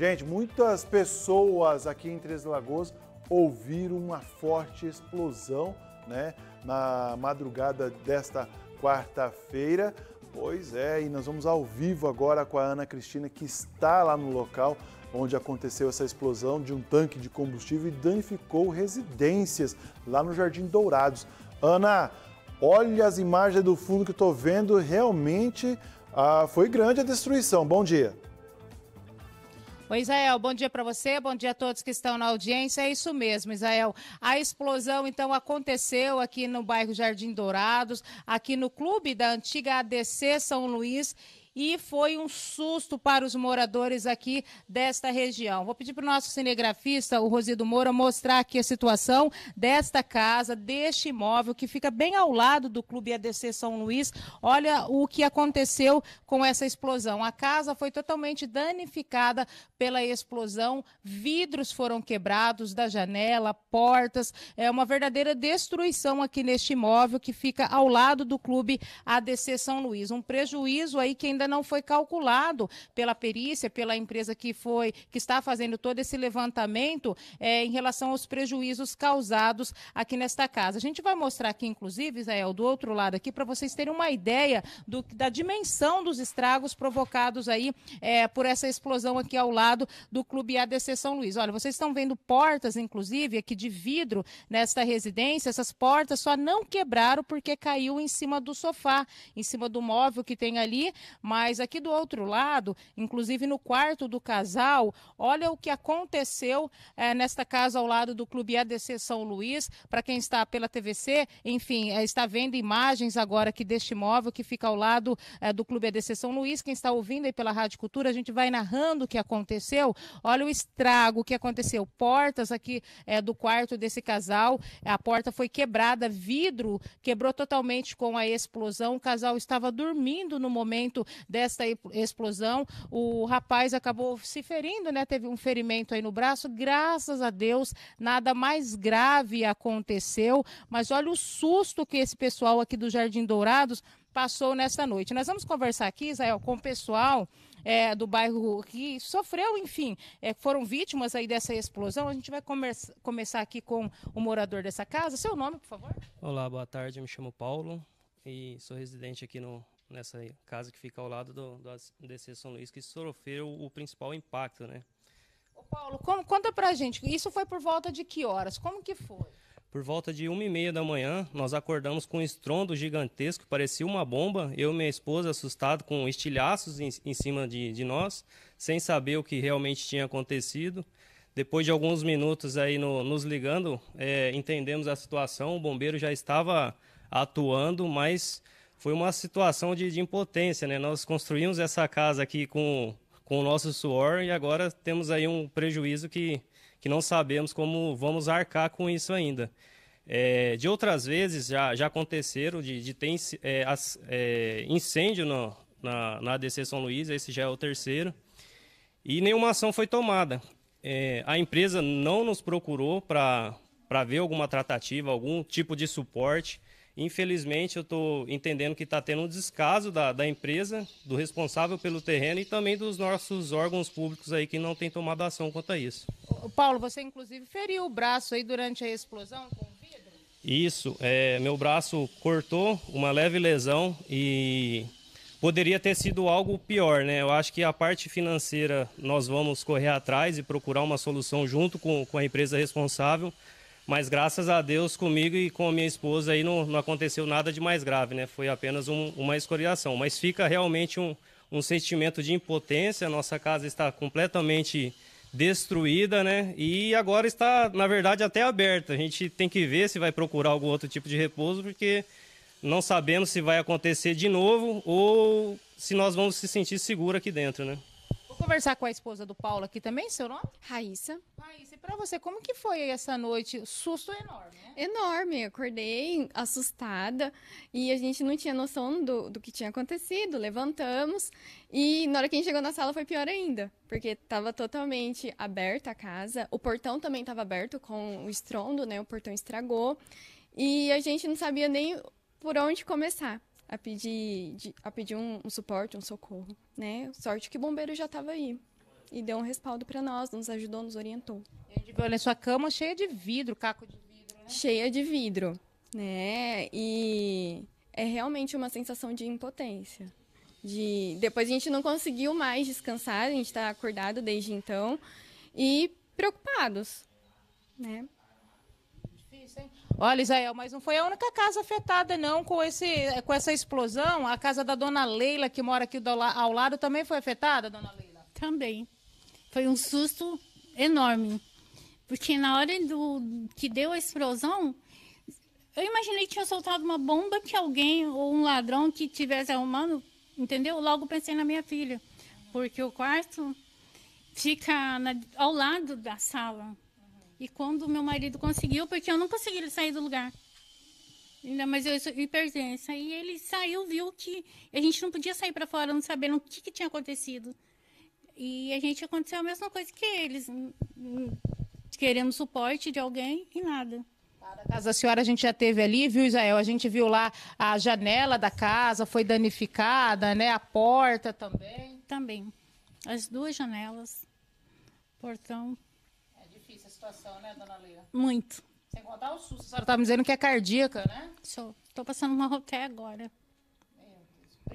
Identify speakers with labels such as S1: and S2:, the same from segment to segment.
S1: Gente, muitas pessoas aqui em Três Lagoas ouviram uma forte explosão né, na madrugada desta quarta-feira. Pois é, e nós vamos ao vivo agora com a Ana Cristina, que está lá no local onde aconteceu essa explosão de um tanque de combustível e danificou residências lá no Jardim Dourados. Ana, olha as imagens do fundo que estou vendo, realmente ah, foi grande a destruição. Bom dia.
S2: Oi, Israel, bom dia para você, bom dia a todos que estão na audiência. É isso mesmo, Israel. A explosão, então, aconteceu aqui no bairro Jardim Dourados, aqui no clube da antiga ADC São Luís e foi um susto para os moradores aqui desta região. Vou pedir para o nosso cinegrafista, o Rosido Moura, mostrar aqui a situação desta casa, deste imóvel, que fica bem ao lado do Clube ADC São Luís. Olha o que aconteceu com essa explosão. A casa foi totalmente danificada pela explosão, vidros foram quebrados da janela, portas, é uma verdadeira destruição aqui neste imóvel que fica ao lado do Clube ADC São Luís. Um prejuízo aí que ainda ainda não foi calculado pela perícia, pela empresa que foi, que está fazendo todo esse levantamento é, em relação aos prejuízos causados aqui nesta casa. A gente vai mostrar aqui, inclusive, Israel, do outro lado aqui, para vocês terem uma ideia do, da dimensão dos estragos provocados aí é, por essa explosão aqui ao lado do Clube ADC São Luís. Olha, vocês estão vendo portas, inclusive, aqui de vidro nesta residência, essas portas só não quebraram porque caiu em cima do sofá, em cima do móvel que tem ali, mas mas aqui do outro lado, inclusive no quarto do casal, olha o que aconteceu é, nesta casa ao lado do Clube ADC São Luís. Para quem está pela TVC, enfim, é, está vendo imagens agora aqui deste imóvel que fica ao lado é, do Clube ADC São Luís. Quem está ouvindo aí pela Rádio Cultura, a gente vai narrando o que aconteceu. Olha o estrago que aconteceu. Portas aqui do quarto desse casal, a porta foi quebrada, vidro quebrou totalmente com a explosão. O casal estava dormindo no momento desta explosão. O rapaz acabou se ferindo, né? Teve um ferimento aí no braço. Graças a Deus, nada mais grave aconteceu. Mas olha o susto que esse pessoal aqui do Jardim Dourados passou nesta noite. Nós vamos conversar aqui, Israel, com o pessoal é, do bairro que sofreu, enfim, é, foram vítimas aí dessa explosão. A gente vai começar, começar aqui com o morador dessa casa. Seu nome, por favor?
S3: Olá, boa tarde. Me chamo Paulo e sou residente aqui no nessa casa que fica ao lado do, do São Luís, que sofreu o principal impacto, né?
S2: Ô Paulo, como, conta pra gente, isso foi por volta de que horas? Como que foi?
S3: Por volta de uma e meia da manhã, nós acordamos com um estrondo gigantesco, parecia uma bomba. Eu e minha esposa, assustados com estilhaços em, em cima de, de nós, sem saber o que realmente tinha acontecido. Depois de alguns minutos aí no, nos ligando, é, entendemos a situação. O bombeiro já estava atuando, mas foi uma situação de, de impotência, né? Nós construímos essa casa aqui com, com o nosso suor e agora temos aí um prejuízo que, que não sabemos como vamos arcar com isso ainda. É, de outras vezes já, já aconteceram de, de ter é, as, é, incêndio no, na, na ADC São Luís, esse já é o terceiro, e nenhuma ação foi tomada. É, a empresa não nos procurou para ver alguma tratativa, algum tipo de suporte. Infelizmente, eu estou entendendo que está tendo um descaso da, da empresa, do responsável pelo terreno e também dos nossos órgãos públicos aí que não têm tomado ação quanto a isso.
S2: Paulo, você inclusive feriu o braço aí durante a explosão com vidro?
S3: Isso, é, meu braço cortou, uma leve lesão e poderia ter sido algo pior, né? Eu acho que a parte financeira nós vamos correr atrás e procurar uma solução junto com, com a empresa responsável mas graças a Deus, comigo e com a minha esposa aí não, não aconteceu nada de mais grave, né? Foi apenas um, uma escoriação. Mas fica realmente um, um sentimento de impotência. A nossa casa está completamente destruída, né? E agora está, na verdade, até aberta. A gente tem que ver se vai procurar algum outro tipo de repouso, porque não sabemos se vai acontecer de novo ou se nós vamos se sentir seguros aqui dentro, né?
S2: conversar com a esposa do Paulo aqui também,
S4: seu nome? Raíssa. Raíssa, e pra você, como que foi essa noite? Susto enorme, né? Enorme, acordei assustada e a gente não tinha noção do, do que tinha acontecido, levantamos e na hora que a gente chegou na sala foi pior ainda, porque tava totalmente aberta a casa, o portão também tava aberto com o estrondo, né, o portão estragou e a gente não sabia nem por onde começar a pedir, de, a pedir um, um, suporte, um socorro, né? Sorte que o bombeiro já estava aí e deu um respaldo para nós, nos ajudou, nos orientou. E a gente viu olha sua cama cheia de vidro, caco de vidro, né? Cheia de vidro, né? E é realmente uma sensação de impotência. De... Depois a gente não conseguiu mais descansar, a gente está acordado desde então e preocupados, né?
S2: Olha, Isael, mas não foi a única casa afetada, não, com, esse, com essa explosão. A casa da dona
S4: Leila, que mora aqui do, ao lado, também foi afetada, dona Leila? Também. Foi um susto enorme. Porque na hora do, que deu a explosão, eu imaginei que tinha soltado uma bomba que alguém ou um ladrão que tivesse arrumando, entendeu? Logo pensei na minha filha. Porque o quarto fica na, ao lado da sala. E quando meu marido conseguiu, porque eu não consegui ele sair do lugar. Ainda mais eu hipertensa. E ele saiu, viu que a gente não podia sair para fora, não sabendo o que, que tinha acontecido. E a gente aconteceu a mesma coisa que eles. Hum, hum, querendo suporte de alguém e nada. A casa da
S2: senhora a gente já teve ali, viu, Israel? A gente viu lá a janela da casa, foi danificada,
S4: né? A porta também. Também. As duas janelas, portão,
S2: satisfação, né, dona Leila? Muito. Sem contar o susto. A senhora estava tá me dizendo que é cardíaca, né?
S4: Sou. Estou passando uma até agora.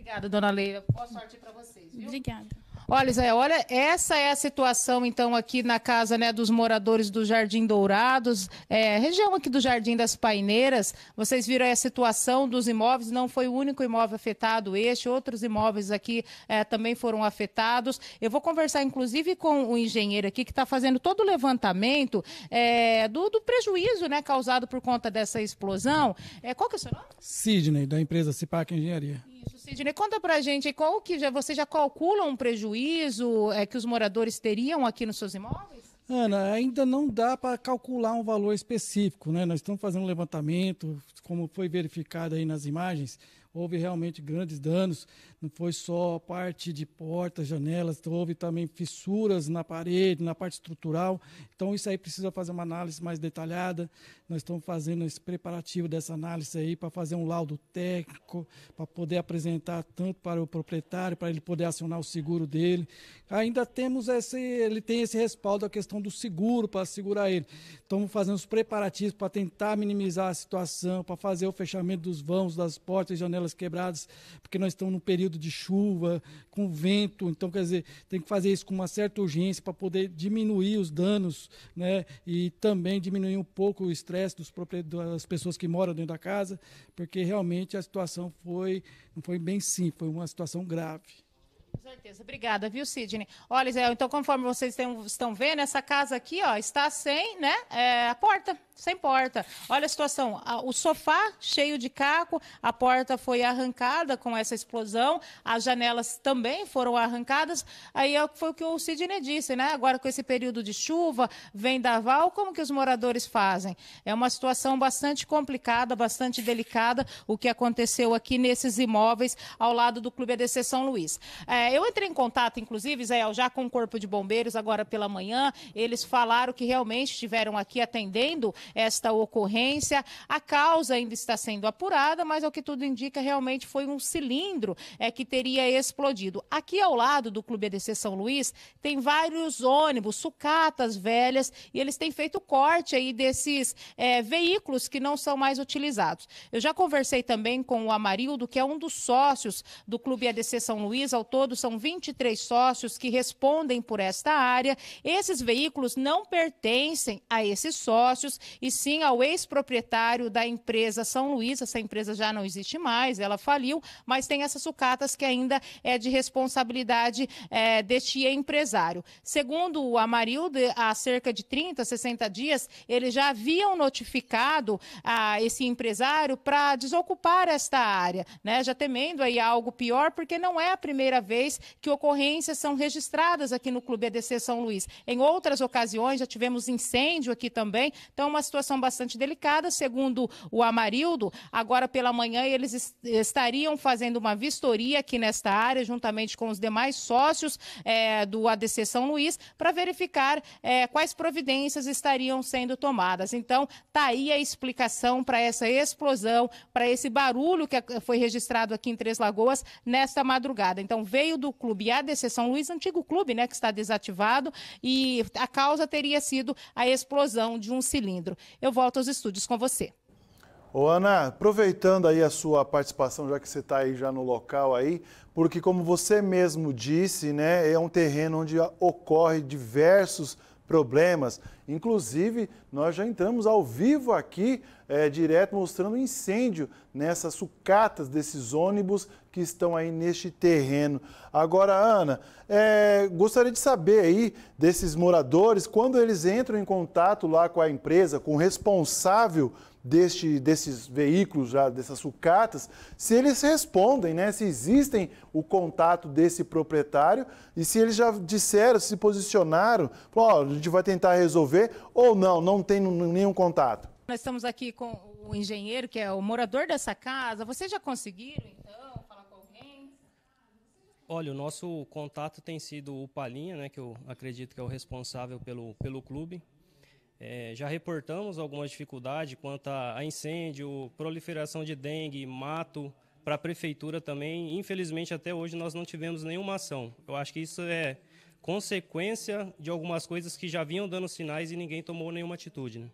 S2: Obrigada, dona Leila.
S4: Boa sorte para vocês. Viu? Obrigada.
S2: Olha, Zé, olha, essa é a situação, então, aqui na casa né, dos moradores do Jardim Dourados, é, região aqui do Jardim das Paineiras. Vocês viram a situação dos imóveis, não foi o único imóvel afetado este, outros imóveis aqui é, também foram afetados. Eu vou conversar, inclusive, com o engenheiro aqui que está fazendo todo o levantamento é, do, do, prejuízo né, causado por conta dessa explosão. É, qual que é o seu nome?
S5: Sidney, da empresa Cipac Engenharia.
S2: Isso, Sidney. Conta pra gente qual que já, você já calcula um prejuízo é, que os moradores teriam aqui nos seus imóveis?
S5: Ana, ainda não dá para calcular um valor específico, né? Nós estamos fazendo um levantamento, como foi verificado aí nas imagens, houve realmente grandes danos. Não foi só a parte de portas, janelas, houve também fissuras na parede, na parte estrutural. Então, isso aí precisa fazer uma análise mais detalhada. Nós estamos fazendo esse preparativo dessa análise aí para fazer um laudo técnico, para poder apresentar tanto para o proprietário, para ele poder acionar o seguro dele. Ainda temos esse, ele tem esse respaldo a questão do seguro para segurar ele. Estamos fazendo os preparativos para tentar minimizar a situação, para fazer o fechamento dos vãos, das portas e janelas janelas quebradas, porque nós estamos num período de chuva, com vento, então quer dizer, tem que fazer isso com uma certa urgência para poder diminuir os danos, né? E também diminuir um pouco o estresse dos das pessoas que moram dentro da casa, porque realmente a situação foi não foi bem sim, foi uma situação grave
S2: certeza. Obrigada, viu, Sidney? Olha, Zé, então, conforme vocês estão vendo, essa casa aqui, ó, está sem, né, é, a porta, sem porta. Olha a situação, a, o sofá cheio de caco, a porta foi arrancada com essa explosão, as janelas também foram arrancadas, aí é foi o que o Sidney disse, né, agora com esse período de chuva, vendaval, como que os moradores fazem? É uma situação bastante complicada, bastante delicada, o que aconteceu aqui nesses imóveis ao lado do Clube ADC São Luís. É, eu entrei em contato, inclusive, Israel, já com o Corpo de Bombeiros agora pela manhã. Eles falaram que realmente estiveram aqui atendendo esta ocorrência. A causa ainda está sendo apurada, mas o que tudo indica, realmente foi um cilindro é, que teria explodido. Aqui ao lado do Clube ADC São Luís, tem vários ônibus, sucatas velhas, e eles têm feito corte aí desses é, veículos que não são mais utilizados. Eu já conversei também com o Amarildo, que é um dos sócios do Clube ADC São Luís, ao todo são são 23 sócios que respondem por esta área. Esses veículos não pertencem a esses sócios, e sim ao ex-proprietário da empresa São Luís. Essa empresa já não existe mais, ela faliu, mas tem essas sucatas que ainda é de responsabilidade é, deste empresário. Segundo o Amarildo, há cerca de 30, 60 dias, eles já haviam notificado a esse empresário para desocupar esta área, né? já temendo aí algo pior, porque não é a primeira vez que ocorrências são registradas aqui no Clube ADC São Luís. Em outras ocasiões, já tivemos incêndio aqui também, então é uma situação bastante delicada, segundo o Amarildo. Agora pela manhã eles estariam fazendo uma vistoria aqui nesta área, juntamente com os demais sócios é, do ADC São Luís, para verificar é, quais providências estariam sendo tomadas. Então, tá aí a explicação para essa explosão, para esse barulho que foi registrado aqui em Três Lagoas nesta madrugada. Então, veio do clube ADC São Luís, antigo clube, né, que está desativado, e a causa teria sido a explosão de um cilindro. Eu volto aos estúdios com você.
S1: Ô Ana, aproveitando aí a sua participação, já que você está aí já no local aí, porque como você mesmo disse, né, é um terreno onde ocorre diversos problemas. Inclusive, nós já entramos ao vivo aqui, é, direto, mostrando incêndio nessas sucatas desses ônibus que estão aí neste terreno. Agora, Ana, é, gostaria de saber aí desses moradores, quando eles entram em contato lá com a empresa, com o responsável deste, desses veículos, já, dessas sucatas, se eles respondem, né? se existem o contato desse proprietário e se eles já disseram, se posicionaram, ó, oh, a gente vai tentar resolver ou não, não tem nenhum contato.
S2: Nós estamos aqui com o engenheiro, que é o morador dessa casa. Vocês já conseguiram, então, falar com alguém?
S3: Olha, o nosso contato tem sido o Palinha, né, que eu acredito que é o responsável pelo, pelo clube. É, já reportamos algumas dificuldades quanto a, incêndio, proliferação de dengue, mato. Para a prefeitura também, infelizmente até hoje nós não tivemos nenhuma ação. Eu acho que isso é consequência de algumas coisas que já vinham dando sinais e ninguém tomou nenhuma atitude. Né?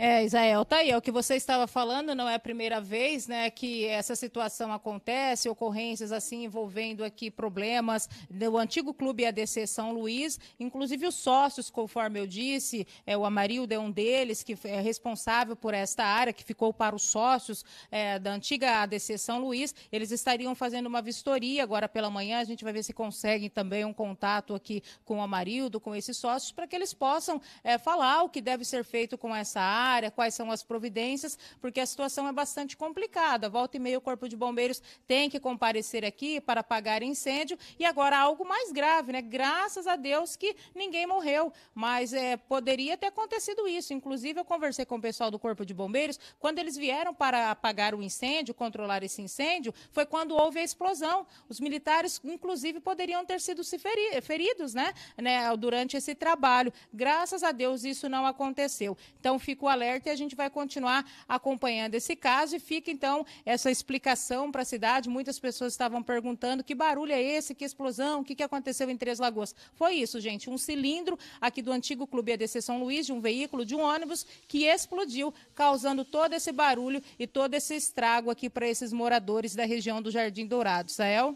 S2: É, Isael. tá aí, é o que você estava falando, não é a primeira vez, né, que essa situação acontece, ocorrências assim envolvendo aqui problemas do antigo clube ADC São Luís, inclusive os sócios, conforme eu disse, é, o Amarildo é um deles que é responsável por esta área, que ficou para os sócios é, da antiga ADC São Luís, eles estariam fazendo uma vistoria agora pela manhã, a gente vai ver se conseguem também um contato aqui com o Amarildo, com esses sócios, para que eles possam é, falar o que deve ser feito com essa área, área, quais são as providências, porque a situação é bastante complicada. Volta e meia, o Corpo de Bombeiros tem que comparecer aqui para apagar incêndio. E agora algo mais grave, né? Graças a Deus que ninguém morreu, mas é, poderia ter acontecido isso. Inclusive, eu conversei com o pessoal do Corpo de Bombeiros, quando eles vieram para apagar o incêndio, controlar esse incêndio, foi quando houve a explosão. Os militares, inclusive, poderiam ter sido se feri feridos, né? né? Durante esse trabalho. Graças a Deus isso não aconteceu. Então, fico alerta alerta e a gente vai continuar acompanhando esse caso e fica então essa explicação para a cidade. Muitas pessoas estavam perguntando que barulho é esse, que explosão, o que, que aconteceu em Três Lagoas. Foi isso, gente, um cilindro aqui do antigo Clube ADC São Luís, de um veículo, de um ônibus, que explodiu, causando todo esse barulho e todo esse estrago aqui para esses moradores da região do Jardim Dourado. Sael